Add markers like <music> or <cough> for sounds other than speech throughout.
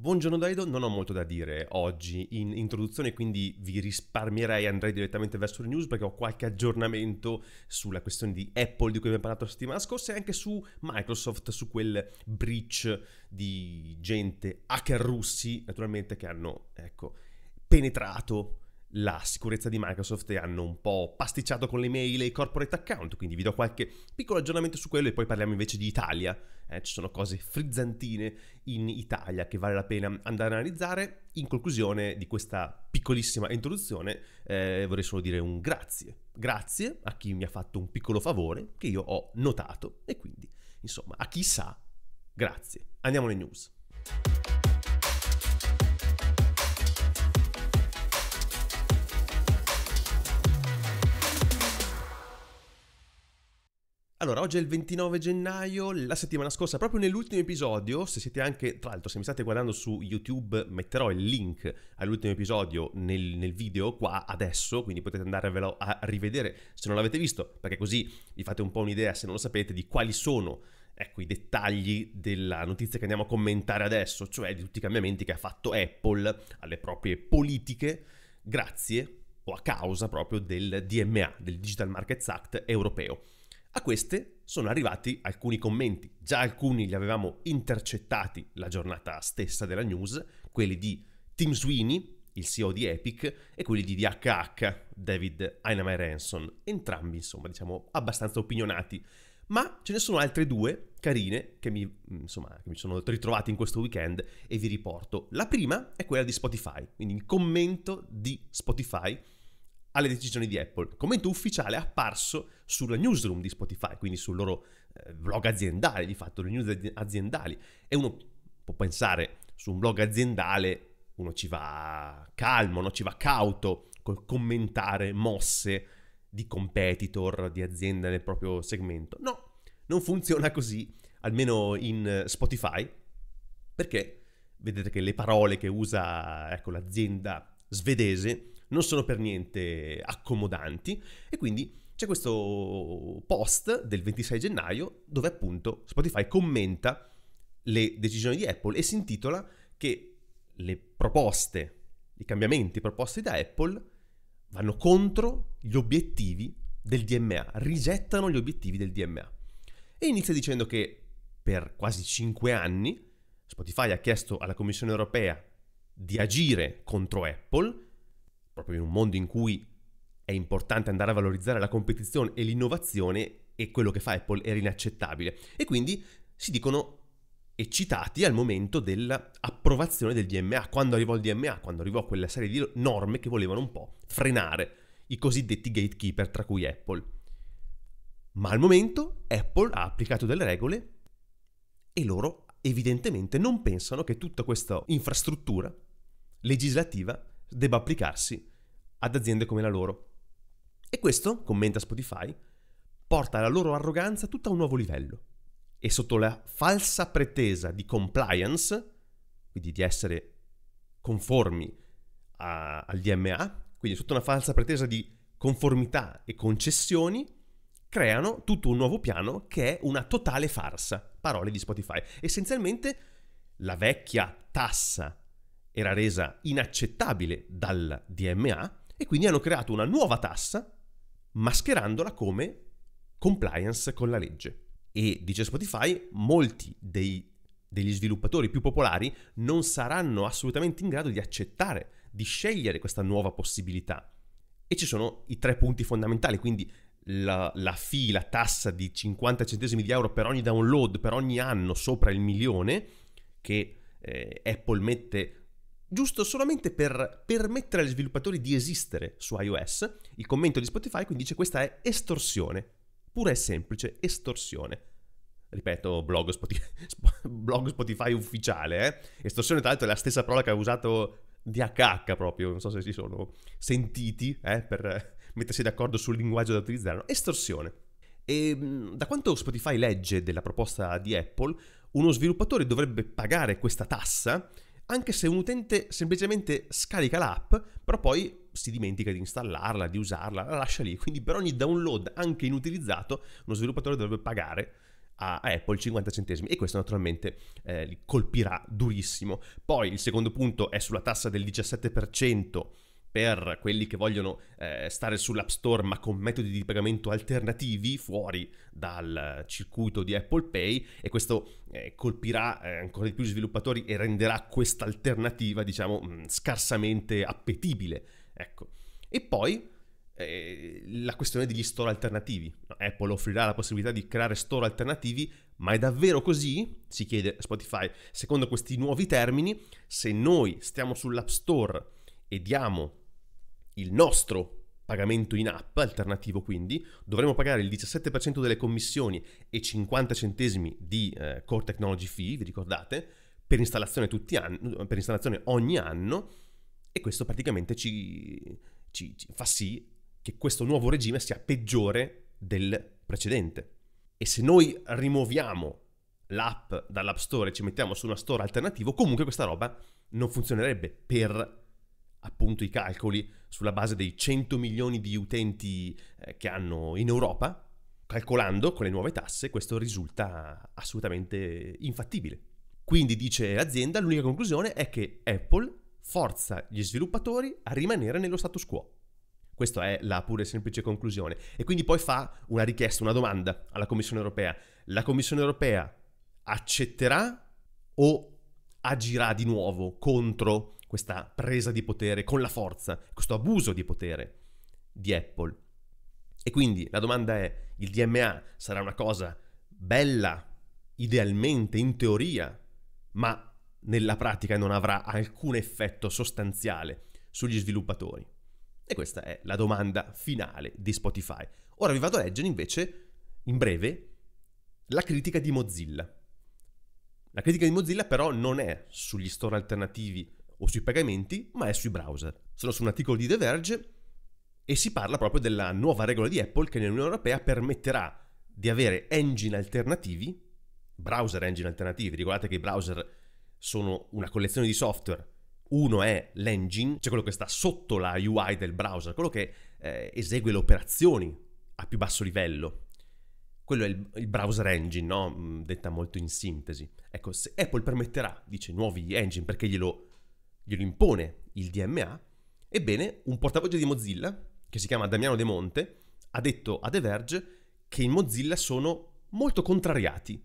Buongiorno Daido, non ho molto da dire oggi in introduzione, quindi vi risparmierei, andrei direttamente verso le news perché ho qualche aggiornamento sulla questione di Apple di cui abbiamo parlato la settimana scorsa e anche su Microsoft, su quel breach di gente hacker russi, naturalmente, che hanno, ecco, penetrato la sicurezza di Microsoft e hanno un po' pasticciato con le mail e i corporate account, quindi vi do qualche piccolo aggiornamento su quello e poi parliamo invece di Italia. Eh, ci sono cose frizzantine in Italia che vale la pena andare a analizzare. In conclusione di questa piccolissima introduzione eh, vorrei solo dire un grazie. Grazie a chi mi ha fatto un piccolo favore che io ho notato e quindi, insomma, a chi sa, grazie. Andiamo alle news. Allora, oggi è il 29 gennaio, la settimana scorsa, proprio nell'ultimo episodio, se siete anche, tra l'altro se mi state guardando su YouTube, metterò il link all'ultimo episodio nel, nel video qua adesso, quindi potete andarvelo a rivedere se non l'avete visto, perché così vi fate un po' un'idea, se non lo sapete, di quali sono ecco i dettagli della notizia che andiamo a commentare adesso, cioè di tutti i cambiamenti che ha fatto Apple alle proprie politiche grazie o a causa proprio del DMA, del Digital Markets Act europeo. A queste sono arrivati alcuni commenti, già alcuni li avevamo intercettati la giornata stessa della news, quelli di Tim Sweeney, il CEO di Epic, e quelli di DHH, David Einam e Ranson, entrambi insomma diciamo abbastanza opinionati, ma ce ne sono altre due carine che mi, insomma, che mi sono ritrovati in questo weekend e vi riporto. La prima è quella di Spotify, quindi il commento di Spotify alle decisioni di Apple. Commento ufficiale apparso sulla newsroom di Spotify, quindi sul loro eh, blog aziendale, di fatto, le news aziendali. E uno può pensare su un blog aziendale, uno ci va calmo, no? ci va cauto col commentare mosse di competitor, di azienda nel proprio segmento. No, non funziona così, almeno in eh, Spotify, perché vedete che le parole che usa ecco, l'azienda svedese non sono per niente accomodanti e quindi c'è questo post del 26 gennaio dove appunto Spotify commenta le decisioni di Apple e si intitola che le proposte, i cambiamenti proposti da Apple vanno contro gli obiettivi del DMA, rigettano gli obiettivi del DMA. E inizia dicendo che per quasi 5 anni Spotify ha chiesto alla Commissione europea di agire contro Apple proprio in un mondo in cui è importante andare a valorizzare la competizione e l'innovazione e quello che fa Apple era inaccettabile. E quindi si dicono eccitati al momento dell'approvazione del DMA, quando arrivò il DMA, quando arrivò quella serie di norme che volevano un po' frenare i cosiddetti gatekeeper, tra cui Apple. Ma al momento Apple ha applicato delle regole e loro evidentemente non pensano che tutta questa infrastruttura legislativa debba applicarsi ad aziende come la loro. E questo, commenta Spotify, porta la loro arroganza tutta a un nuovo livello. E sotto la falsa pretesa di compliance, quindi di essere conformi a, al DMA, quindi sotto una falsa pretesa di conformità e concessioni, creano tutto un nuovo piano che è una totale farsa, parole di Spotify. Essenzialmente la vecchia tassa era resa inaccettabile dal DMA e quindi hanno creato una nuova tassa mascherandola come compliance con la legge. E dice Spotify, molti dei, degli sviluppatori più popolari non saranno assolutamente in grado di accettare, di scegliere questa nuova possibilità. E ci sono i tre punti fondamentali, quindi la, la fee, la tassa di 50 centesimi di euro per ogni download, per ogni anno sopra il milione, che eh, Apple mette giusto solamente per permettere agli sviluppatori di esistere su iOS. Il commento di Spotify quindi dice questa è estorsione, pura e semplice estorsione. Ripeto, blog, Spotify, <laughs> blog Spotify ufficiale, eh? Estorsione tra l'altro è la stessa parola che ha usato DHH proprio, non so se si sono sentiti eh, per mettersi d'accordo sul linguaggio da utilizzare. No? Estorsione. E ehm, da quanto Spotify legge della proposta di Apple, uno sviluppatore dovrebbe pagare questa tassa anche se un utente semplicemente scarica l'app, però poi si dimentica di installarla, di usarla, la lascia lì. Quindi per ogni download, anche inutilizzato, uno sviluppatore dovrebbe pagare a Apple 50 centesimi e questo naturalmente eh, li colpirà durissimo. Poi il secondo punto è sulla tassa del 17% per quelli che vogliono eh, stare sull'App Store ma con metodi di pagamento alternativi fuori dal circuito di Apple Pay e questo eh, colpirà eh, ancora di più gli sviluppatori e renderà questa alternativa diciamo mh, mm, scarsamente appetibile. Ecco. E poi eh, la questione degli store alternativi. Apple offrirà la possibilità di creare store alternativi, ma è davvero così? Si chiede Spotify. Secondo questi nuovi termini, se noi stiamo sull'App Store e diamo il nostro pagamento in app, alternativo quindi, dovremo pagare il 17% delle commissioni e 50 centesimi di eh, core technology fee, vi ricordate, per installazione, anno, per installazione ogni anno e questo praticamente ci, ci, ci fa sì che questo nuovo regime sia peggiore del precedente. E se noi rimuoviamo l'app dall'app store e ci mettiamo su una store alternativo, comunque questa roba non funzionerebbe per appunto i calcoli sulla base dei 100 milioni di utenti eh, che hanno in Europa, calcolando con le nuove tasse questo risulta assolutamente infattibile. Quindi dice l'azienda, l'unica conclusione è che Apple forza gli sviluppatori a rimanere nello status quo. Questa è la pura e semplice conclusione. E quindi poi fa una richiesta, una domanda alla Commissione europea. La Commissione europea accetterà o agirà di nuovo contro questa presa di potere con la forza, questo abuso di potere di Apple. E quindi la domanda è, il DMA sarà una cosa bella, idealmente, in teoria, ma nella pratica non avrà alcun effetto sostanziale sugli sviluppatori? E questa è la domanda finale di Spotify. Ora vi vado a leggere invece, in breve, la critica di Mozilla. La critica di Mozilla però non è sugli store alternativi o sui pagamenti, ma è sui browser. Sono su un articolo di The Verge e si parla proprio della nuova regola di Apple che nell'Unione Europea permetterà di avere engine alternativi, browser engine alternativi, ricordate che i browser sono una collezione di software, uno è l'engine, cioè quello che sta sotto la UI del browser, quello che eh, esegue le operazioni a più basso livello, quello è il, il, browser engine, no? Mm, detta molto in sintesi. Ecco, se Apple permetterà, dice, nuovi engine perché glielo glielo impone il DMA, ebbene un portavoce di Mozilla, che si chiama Damiano De Monte, ha detto a The Verge che in Mozilla sono molto contrariati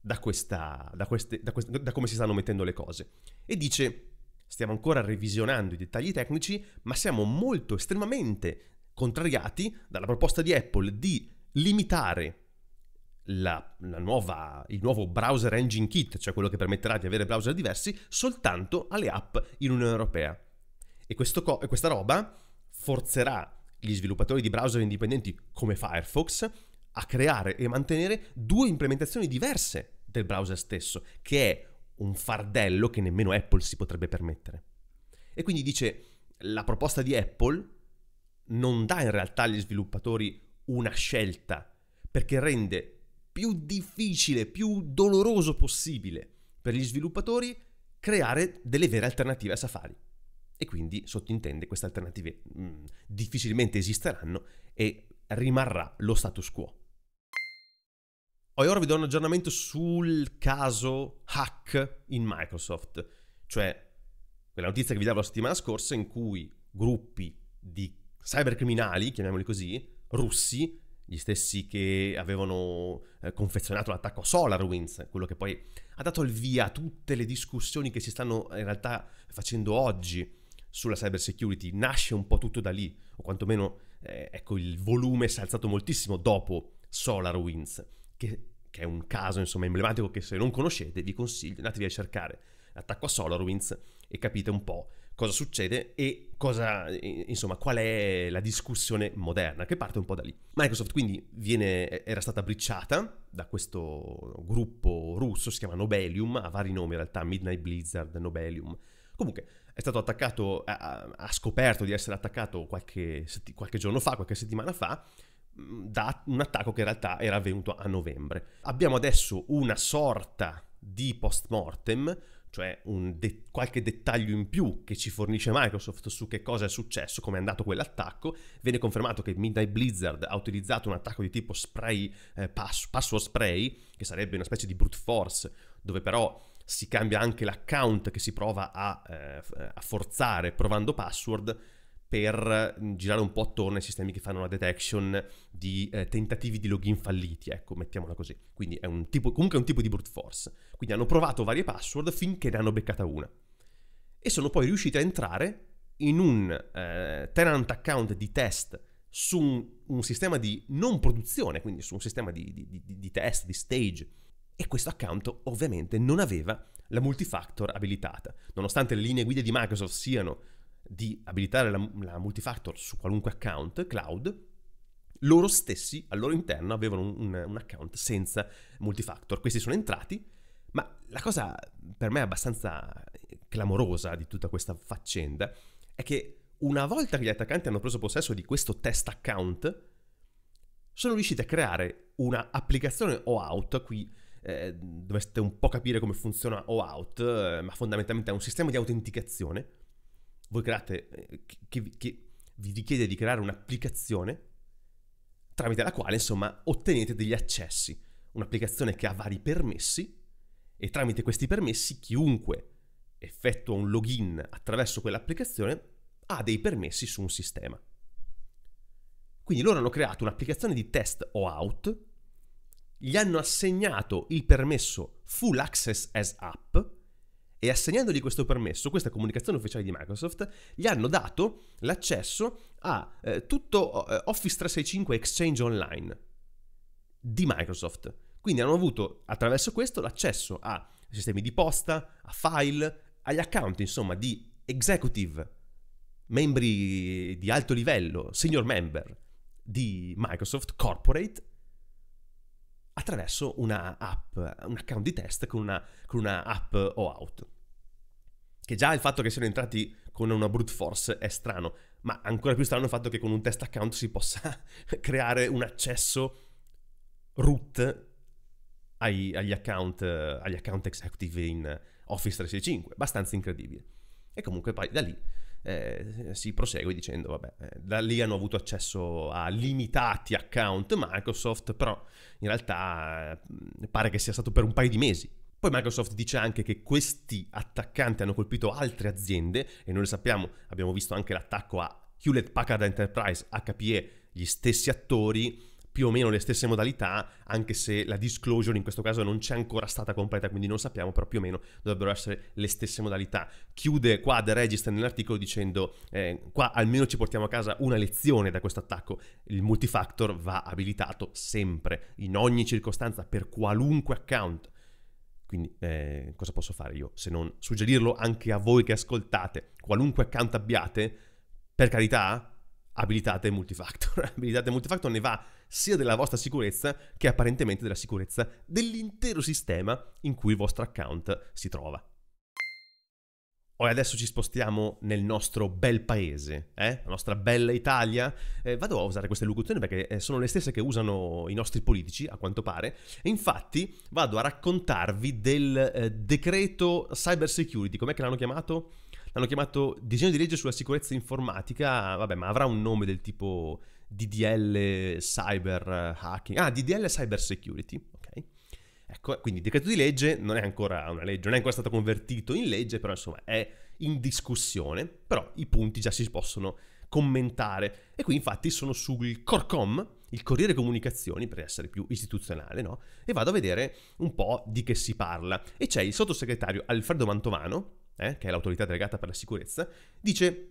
da, questa, da, queste, da, queste, da come si stanno mettendo le cose. E dice, stiamo ancora revisionando i dettagli tecnici, ma siamo molto estremamente contrariati dalla proposta di Apple di limitare la, la nuova, il nuovo browser engine kit, cioè quello che permetterà di avere browser diversi, soltanto alle app in Unione Europea. E co- questa roba forzerà gli sviluppatori di browser indipendenti come Firefox a creare e mantenere due implementazioni diverse del browser stesso, che è un fardello che nemmeno Apple si potrebbe permettere. E quindi dice, la proposta di Apple non dà in realtà agli sviluppatori una scelta, perché rende più difficile, più doloroso possibile per gli sviluppatori creare delle vere alternative a Safari. E quindi sottintende queste alternative mh, mm, difficilmente esisteranno e rimarrà lo status quo. Poi ora vi do un aggiornamento sul caso hack in Microsoft, cioè quella notizia che vi davo la settimana scorsa in cui gruppi di cybercriminali, chiamiamoli così, russi, gli stessi che avevano eh, confezionato l'attacco a SolarWinds, quello che poi ha dato il via a tutte le discussioni che si stanno in realtà facendo oggi sulla cyber security, nasce un po' tutto da lì, o quantomeno eh, ecco, il volume si è alzato moltissimo dopo SolarWinds, che, che è un caso insomma emblematico che se non conoscete vi consiglio, andatevi a cercare l'attacco a SolarWinds e capite un po' cosa succede e cosa, insomma, qual è la discussione moderna che parte un po' da lì. Microsoft quindi viene, era stata bricciata da questo gruppo russo, si chiama Nobelium, ha vari nomi in realtà, Midnight Blizzard, Nobelium. Comunque è stato attaccato, ha, scoperto di essere attaccato qualche, qualche giorno fa, qualche settimana fa, da un attacco che in realtà era avvenuto a novembre. Abbiamo adesso una sorta di post mortem cioè de- qualche dettaglio in più che ci fornisce Microsoft su che cosa è successo, come è andato quell'attacco, viene confermato che Midnight Blizzard ha utilizzato un attacco di tipo spray, eh, pass- password spray, che sarebbe una specie di brute force, dove però si cambia anche l'account che si prova a, eh, a forzare provando password per mm, girare un po' attorno ai sistemi che fanno la detection di eh, tentativi di login falliti, ecco, mettiamola così. Quindi è un tipo, comunque è un tipo di brute force. Quindi hanno provato varie password finché ne hanno beccata una. E sono poi riusciti a entrare in un eh, tenant account di test su un, un, sistema di non produzione, quindi su un sistema di, di, di, di test, di stage. E questo account ovviamente non aveva la multifactor abilitata. Nonostante le linee guida di Microsoft siano di abilitare la, la multifactor su qualunque account cloud, loro stessi al loro interno avevano un, un, un account senza multifactor. Questi sono entrati, ma la cosa per me abbastanza eh, clamorosa di tutta questa faccenda è che una volta che gli attaccanti hanno preso possesso di questo test account, sono riusciti a creare un'applicazione OAuth, qui eh, dovreste un po' capire come funziona OAuth, eh, ma fondamentalmente è un sistema di autenticazione voi create, che, eh, che vi richiede di creare un'applicazione tramite la quale insomma ottenete degli accessi, un'applicazione che ha vari permessi e tramite questi permessi chiunque effettua un login attraverso quell'applicazione ha dei permessi su un sistema. Quindi loro hanno creato un'applicazione di test o out, gli hanno assegnato il permesso full access as app, e assegnandogli questo permesso, questa comunicazione ufficiale di Microsoft, gli hanno dato l'accesso a eh, tutto eh, Office 365 Exchange Online di Microsoft. Quindi hanno avuto attraverso questo l'accesso a sistemi di posta, a file, agli account, insomma, di executive, membri di alto livello, senior member di Microsoft Corporate attraverso una app, un account di test con una, con una app o out. Che già il fatto che siano entrati con una brute force è strano, ma ancora più strano il fatto che con un test account si possa <laughs> creare un accesso root agli, agli, account, agli account executive in Office 365, abbastanza incredibile. E comunque poi da lì eh, si prosegue dicendo, vabbè, eh, da lì hanno avuto accesso a limitati account Microsoft, però in realtà eh, pare che sia stato per un paio di mesi poi Microsoft dice anche che questi attaccanti hanno colpito altre aziende e noi lo sappiamo, abbiamo visto anche l'attacco a Hewlett Packard Enterprise, HPE, gli stessi attori, più o meno le stesse modalità, anche se la disclosure in questo caso non c'è ancora stata completa, quindi non sappiamo, però più o meno dovrebbero essere le stesse modalità. Chiude qua The Register nell'articolo dicendo eh, qua almeno ci portiamo a casa una lezione da questo attacco, il multifactor va abilitato sempre, in ogni circostanza, per qualunque account quindi eh, cosa posso fare io se non suggerirlo anche a voi che ascoltate, qualunque account abbiate, per carità, abilitate multifactor. <laughs> abilitate multifactor ne va sia della vostra sicurezza che apparentemente della sicurezza dell'intero sistema in cui il vostro account si trova. O adesso ci spostiamo nel nostro bel paese, eh? la nostra bella Italia. Eh, vado a usare queste locuzioni perché eh, sono le stesse che usano i nostri politici, a quanto pare. E infatti vado a raccontarvi del eh, decreto cyber security, com'è che l'hanno chiamato? L'hanno chiamato disegno di legge sulla sicurezza informatica, vabbè, ma avrà un nome del tipo DDL cyber eh, hacking. Ah, DDL cyber security, quindi il decreto di legge non è ancora una legge, non è ancora stato convertito in legge, però insomma è in discussione, però i punti già si possono commentare. E qui infatti sono sul Corcom, il Corriere Comunicazioni, per essere più istituzionale, no? E vado a vedere un po' di che si parla. E c'è il sottosegretario Alfredo Mantovano, eh, che è l'autorità delegata per la sicurezza, dice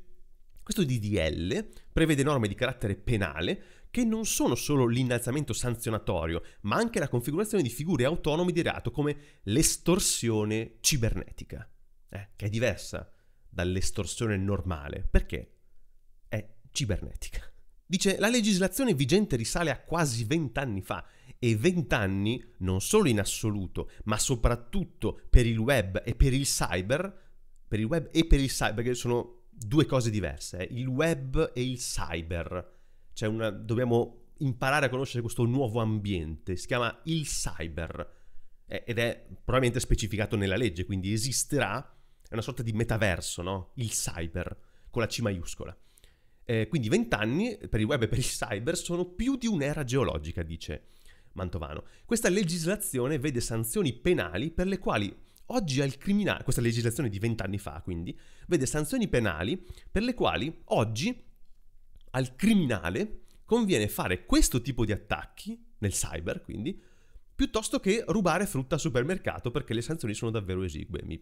questo DDL prevede norme di carattere penale che non sono solo l'innalzamento sanzionatorio, ma anche la configurazione di figure autonome di reato come l'estorsione cibernetica, eh, che è diversa dall'estorsione normale, perché è cibernetica. Dice, la legislazione vigente risale a quasi vent'anni fa e vent'anni non solo in assoluto, ma soprattutto per il web e per il cyber, per il web e per il cyber, perché sono due cose diverse, eh? il web e il cyber una, dobbiamo imparare a conoscere questo nuovo ambiente, si chiama il cyber ed è probabilmente specificato nella legge, quindi esisterà, è una sorta di metaverso, no? il cyber con la C maiuscola. Eh, quindi vent'anni per il web e per il cyber sono più di un'era geologica, dice Mantovano. Questa legislazione vede sanzioni penali per le quali oggi al criminale, questa legislazione di vent'anni fa quindi, vede sanzioni penali per le quali oggi al criminale conviene fare questo tipo di attacchi, nel cyber quindi, piuttosto che rubare frutta al supermercato perché le sanzioni sono davvero esigue. Mi,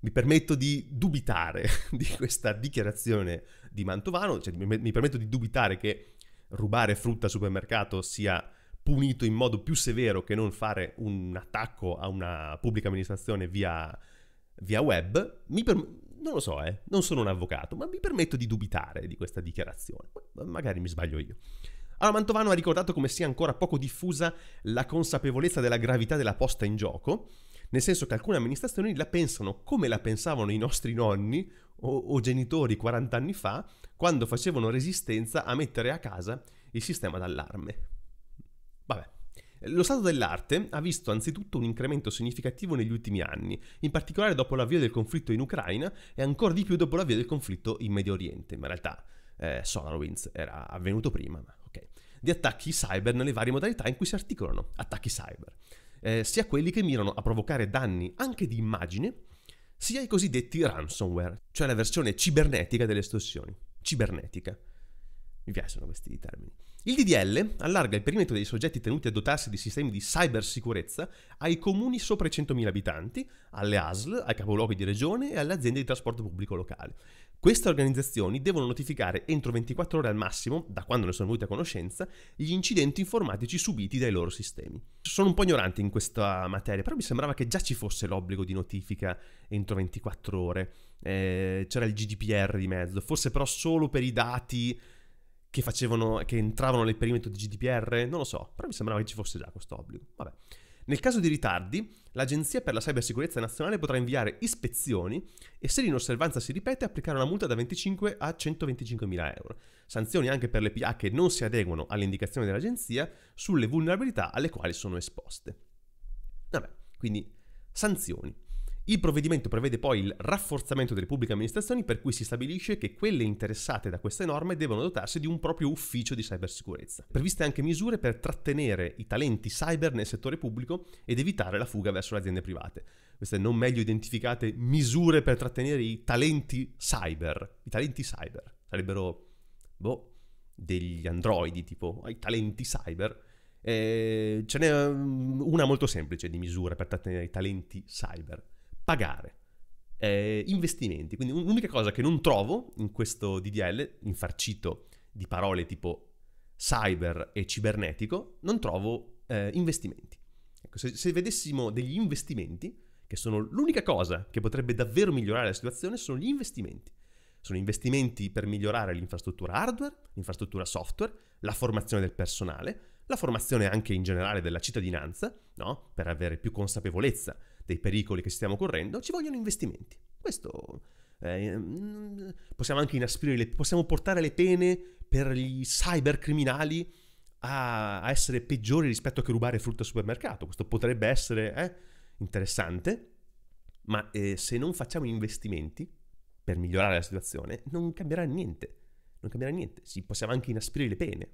mi permetto di dubitare <laughs> di questa dichiarazione di Mantovano, cioè mi, mi permetto di dubitare che rubare frutta al supermercato sia punito in modo più severo che non fare un attacco a una pubblica amministrazione via, via web, mi, per, non lo so, eh, non sono un avvocato, ma mi permetto di dubitare di questa dichiarazione. Magari mi sbaglio io. Allora, Mantovano ha ricordato come sia ancora poco diffusa la consapevolezza della gravità della posta in gioco, nel senso che alcune amministrazioni la pensano come la pensavano i nostri nonni o, o genitori 40 anni fa, quando facevano resistenza a mettere a casa il sistema d'allarme. Vabbè. Lo stato dell'arte ha visto anzitutto un incremento significativo negli ultimi anni, in particolare dopo l'avvio del conflitto in Ucraina e ancora di più dopo l'avvio del conflitto in Medio Oriente, ma in realtà eh, SolarWinds era avvenuto prima, ma ok, di attacchi cyber nelle varie modalità in cui si articolano attacchi cyber, eh, sia quelli che mirano a provocare danni anche di immagine, sia i cosiddetti ransomware, cioè la versione cibernetica delle estorsioni. Cibernetica. Mi piacciono questi termini. Il DDL allarga il perimetro dei soggetti tenuti a dotarsi di sistemi di cybersicurezza ai comuni sopra i 100.000 abitanti, alle ASL, ai capoluoghi di regione e alle aziende di trasporto pubblico locale. Queste organizzazioni devono notificare entro 24 ore al massimo, da quando ne sono venute a conoscenza, gli incidenti informatici subiti dai loro sistemi. Sono un po' ignorante in questa materia, però mi sembrava che già ci fosse l'obbligo di notifica entro 24 ore. Eh, c'era il GDPR di mezzo, forse però solo per i dati che facevano, che entravano nel perimetro di GDPR, non lo so, però mi sembrava che ci fosse già questo obbligo. Vabbè. Nel caso di ritardi, l'Agenzia per la Cybersicurezza Nazionale potrà inviare ispezioni e se l'inosservanza si ripete applicare una multa da 25 a 125 mila euro. Sanzioni anche per le PA che non si adeguano alle indicazioni dell'Agenzia sulle vulnerabilità alle quali sono esposte. Vabbè, quindi sanzioni. Il provvedimento prevede poi il rafforzamento delle pubbliche amministrazioni per cui si stabilisce che quelle interessate da queste norme devono dotarsi di un proprio ufficio di cybersicurezza. Previste anche misure per trattenere i talenti cyber nel settore pubblico ed evitare la fuga verso le aziende private. Queste non meglio identificate misure per trattenere i talenti cyber. I talenti cyber sarebbero, boh, degli androidi, tipo ah, i talenti cyber. Eh, ce n'è mm, una molto semplice di misura per trattenere i talenti cyber pagare. Eh, investimenti, quindi l'unica cosa che non trovo in questo DDL, infarcito di parole tipo cyber e cibernetico, non trovo eh, investimenti. Ecco, se, se vedessimo degli investimenti, che sono l'unica cosa che potrebbe davvero migliorare la situazione, sono gli investimenti. Sono investimenti per migliorare l'infrastruttura hardware, l'infrastruttura software, la formazione del personale, la formazione anche in generale della cittadinanza, no? per avere più consapevolezza dei pericoli che stiamo correndo, ci vogliono investimenti. Questo eh, mm, possiamo anche inasprire, le, possiamo portare le pene per gli cybercriminali a, a essere peggiori rispetto a che rubare frutta al supermercato. Questo potrebbe essere eh, interessante, ma eh, se non facciamo investimenti per migliorare la situazione, non cambierà niente. Non cambierà niente. Sì, possiamo anche inasprire le pene.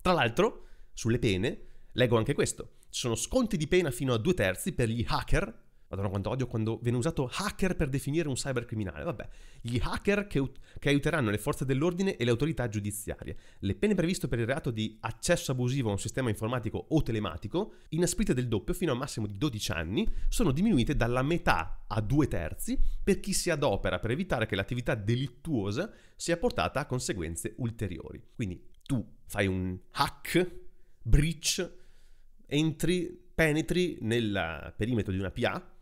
Tra l'altro, sulle pene, leggo anche questo. Ci sono sconti di pena fino a due terzi per gli hacker Madonna quanto odio quando viene usato hacker per definire un cybercriminale. Vabbè, gli hacker che, che, aiuteranno le forze dell'ordine e le autorità giudiziarie. Le pene previste per il reato di accesso abusivo a un sistema informatico o telematico, inasprite del doppio fino a un massimo di 12 anni, sono diminuite dalla metà a due terzi per chi si adopera per evitare che l'attività delittuosa sia portata a conseguenze ulteriori. Quindi tu fai un hack, breach, entri, penetri nel perimetro di una PA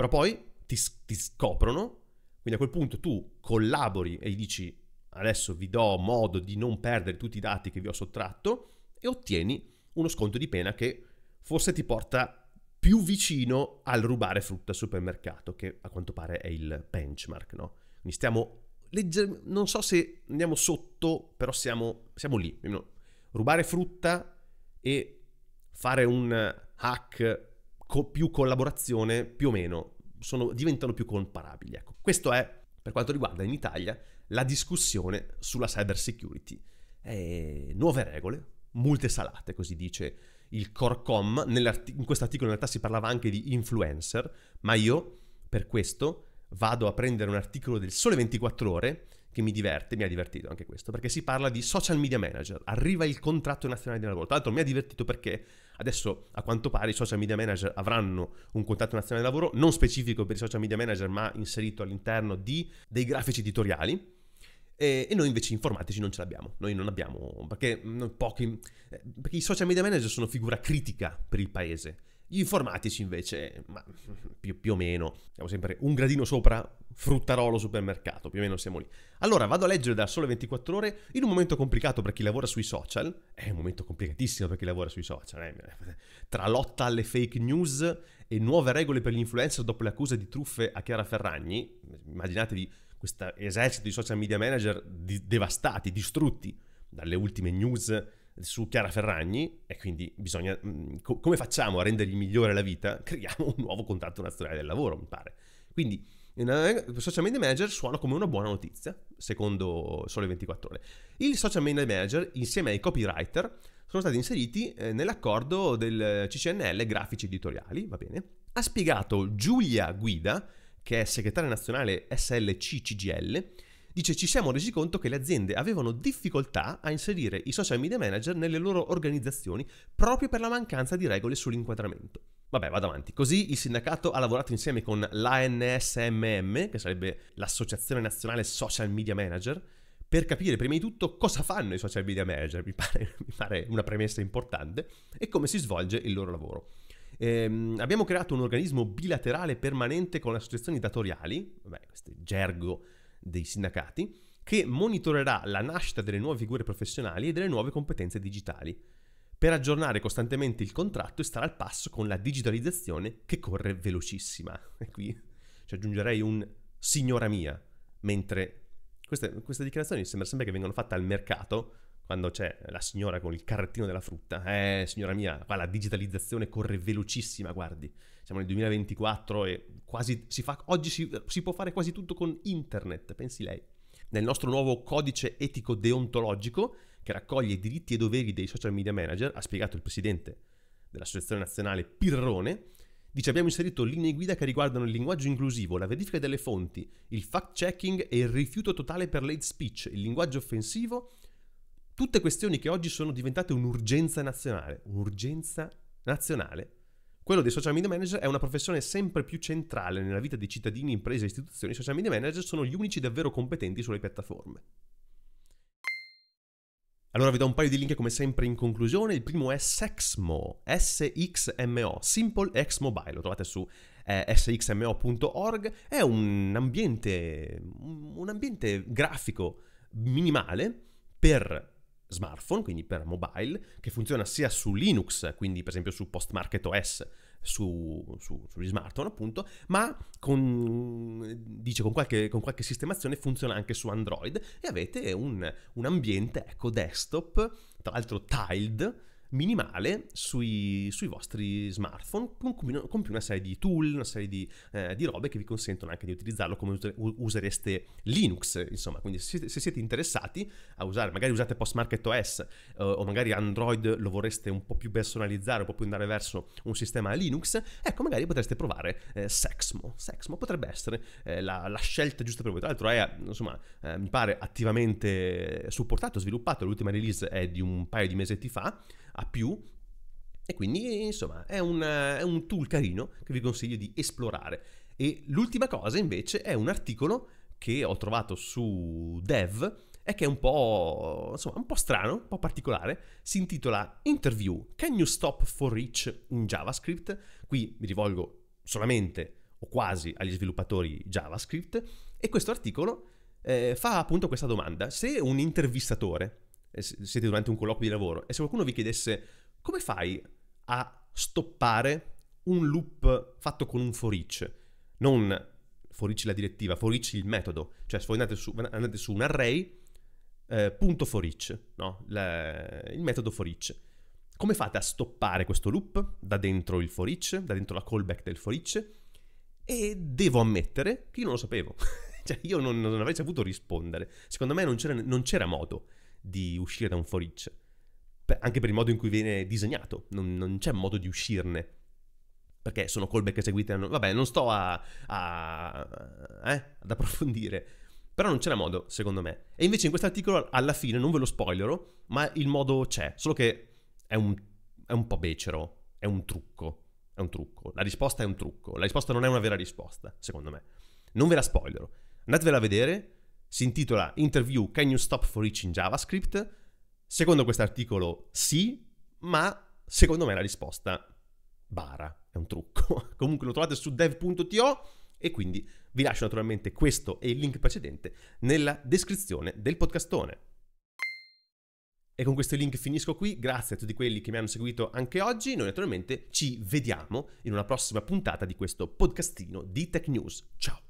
però poi ti, ti scoprono, quindi a quel punto tu collabori e gli dici adesso vi do modo di non perdere tutti i dati che vi ho sottratto e ottieni uno sconto di pena che forse ti porta più vicino al rubare frutta al supermercato, che a quanto pare è il benchmark, no? Quindi stiamo leggermente, non so se andiamo sotto, però siamo, siamo lì. No. Rubare frutta e fare un hack co- più collaborazione, più o meno, sono, diventano più comparabili. Ecco. Questo è, per quanto riguarda in Italia, la discussione sulla cyber security. Eh, nuove regole, multe salate, così dice il Corcom. In questo articolo in realtà si parlava anche di influencer, ma io per questo vado a prendere un articolo del Sole 24 ore che mi diverte, mi ha divertito anche questo, perché si parla di social media manager, arriva il contratto nazionale di lavoro. Tra l'altro mi ha divertito perché adesso a quanto pare i social media manager avranno un contratto nazionale di lavoro non specifico per i social media manager, ma inserito all'interno di dei grafici editoriali. E, e noi invece informatici non ce l'abbiamo, noi non abbiamo, perché, pochi, eh, perché i social media manager sono figura critica per il paese gli informatici invece, ma, più, più, o meno, siamo sempre un gradino sopra fruttarolo supermercato, più o meno siamo lì. Allora vado a leggere da sole 24 ore in un momento complicato per chi lavora sui social, è un momento complicatissimo per chi lavora sui social, eh? tra lotta alle fake news e nuove regole per gli influencer dopo le accuse di truffe a Chiara Ferragni, immaginatevi questo esercito di social media manager di- devastati, distrutti dalle ultime news su Chiara Ferragni e quindi bisogna, mm, co- come facciamo a rendergli migliore la vita? <laughs> Creiamo un nuovo contratto nazionale del lavoro, mi pare. Quindi il eh, social media manager suona come una buona notizia, secondo Sole 24 ore. Il social media manager, insieme ai copywriter, sono stati inseriti eh, nell'accordo del CCNL grafici editoriali, va bene? Ha spiegato Giulia Guida, che è segretaria nazionale SLC CGL, Dice ci siamo resi conto che le aziende avevano difficoltà a inserire i social media manager nelle loro organizzazioni proprio per la mancanza di regole sull'inquadramento. Vabbè, vado avanti. Così il sindacato ha lavorato insieme con l'ANSMM, che sarebbe l'Associazione Nazionale Social Media Manager, per capire prima di tutto cosa fanno i social media manager, mi pare, <laughs> mi pare una premessa importante, e come si svolge il loro lavoro. Ehm, abbiamo creato un organismo bilaterale permanente con le associazioni datoriali, vabbè, questo è gergo dei sindacati, che monitorerà la nascita delle nuove figure professionali e delle nuove competenze digitali, per aggiornare costantemente il contratto e stare al passo con la digitalizzazione che corre velocissima. E qui ci aggiungerei un signora mia, mentre queste, queste dichiarazioni sembra sempre che vengano fatte al mercato, quando c'è la signora con il carrettino della frutta. Eh, signora mia, qua la digitalizzazione corre velocissima, guardi siamo nel 2024 e quasi si fa, oggi si, si può fare quasi tutto con internet, pensi lei. Nel nostro nuovo codice etico deontologico, che raccoglie i diritti e doveri dei social media manager, ha spiegato il presidente dell'Associazione Nazionale Pirrone, Dice abbiamo inserito linee guida che riguardano il linguaggio inclusivo, la verifica delle fonti, il fact checking e il rifiuto totale per l'hate speech, il linguaggio offensivo, tutte questioni che oggi sono diventate un'urgenza nazionale, un'urgenza nazionale quello dei social media manager è una professione sempre più centrale nella vita di cittadini, imprese e istituzioni. I social media manager sono gli unici davvero competenti sulle piattaforme. Allora vi do un paio di link come sempre in conclusione. Il primo è Sexmo, S-X-M-O, Simple X Mobile, lo trovate su eh, sxmo.org. È un ambiente, un ambiente grafico minimale per smartphone, quindi per mobile, che funziona sia su Linux, quindi per esempio su Postmarket OS, su, su, sugli smartphone appunto, ma con, dice, con, qualche, con qualche sistemazione funziona anche su Android e avete un, un ambiente, ecco, desktop, tra l'altro tiled, minimale sui, sui vostri smartphone con, con più una serie di tool, una serie di, eh, di, robe che vi consentono anche di utilizzarlo come usereste Linux, insomma, quindi se, siete interessati a usare, magari usate Postmarket OS eh, o magari Android lo vorreste un po' più personalizzare, un po' più andare verso un sistema Linux, ecco, magari potreste provare eh, Sexmo. Sexmo potrebbe essere eh, la, la, scelta giusta per voi. Tra l'altro è, insomma, eh, mi pare attivamente supportato, sviluppato, l'ultima release è di un paio di mesi fa, a più. E quindi, insomma, è un, è un tool carino che vi consiglio di esplorare. E l'ultima cosa, invece, è un articolo che ho trovato su Dev e che è un po', insomma, un po' strano, un po' particolare. Si intitola Interview Can you stop for each in JavaScript? Qui mi rivolgo solamente o quasi agli sviluppatori JavaScript e questo articolo eh, fa appunto questa domanda. Se un intervistatore siete durante un colloquio di lavoro e se qualcuno vi chiedesse come fai a stoppare un loop fatto con un for each, non for each la direttiva, for each il metodo, cioè andate su, andate su un array eh, punto for each, no? La, il metodo for each. Come fate a stoppare questo loop da dentro il for each, da dentro la callback del for each? E devo ammettere che io non lo sapevo. <laughs> cioè, io non, non, avrei saputo rispondere. Secondo me non c'era, non c'era modo di uscire da un 4-each. Anche per il modo in cui viene disegnato, non, non c'è modo di uscirne. Perché sono colbe che seguite. Non... Vabbè, non sto a, a eh, ad approfondire. Però non c'era modo, secondo me. E invece in questo articolo, alla fine, non ve lo spoilerò, ma il modo c'è. Solo che è un, è un po' becero. È un trucco. È un trucco. La risposta è un trucco. La risposta non è una vera risposta, secondo me. Non ve la spoilerò. Andatevela a vedere si intitola Interview Can You Stop for Each in JavaScript? Secondo questo articolo sì, ma secondo me la risposta bara, è un trucco. <laughs> Comunque lo trovate su dev.to e quindi vi lascio naturalmente questo e il link precedente nella descrizione del podcastone. E con questo link finisco qui, grazie a tutti quelli che mi hanno seguito anche oggi, noi naturalmente ci vediamo in una prossima puntata di questo podcastino di Tech News. Ciao!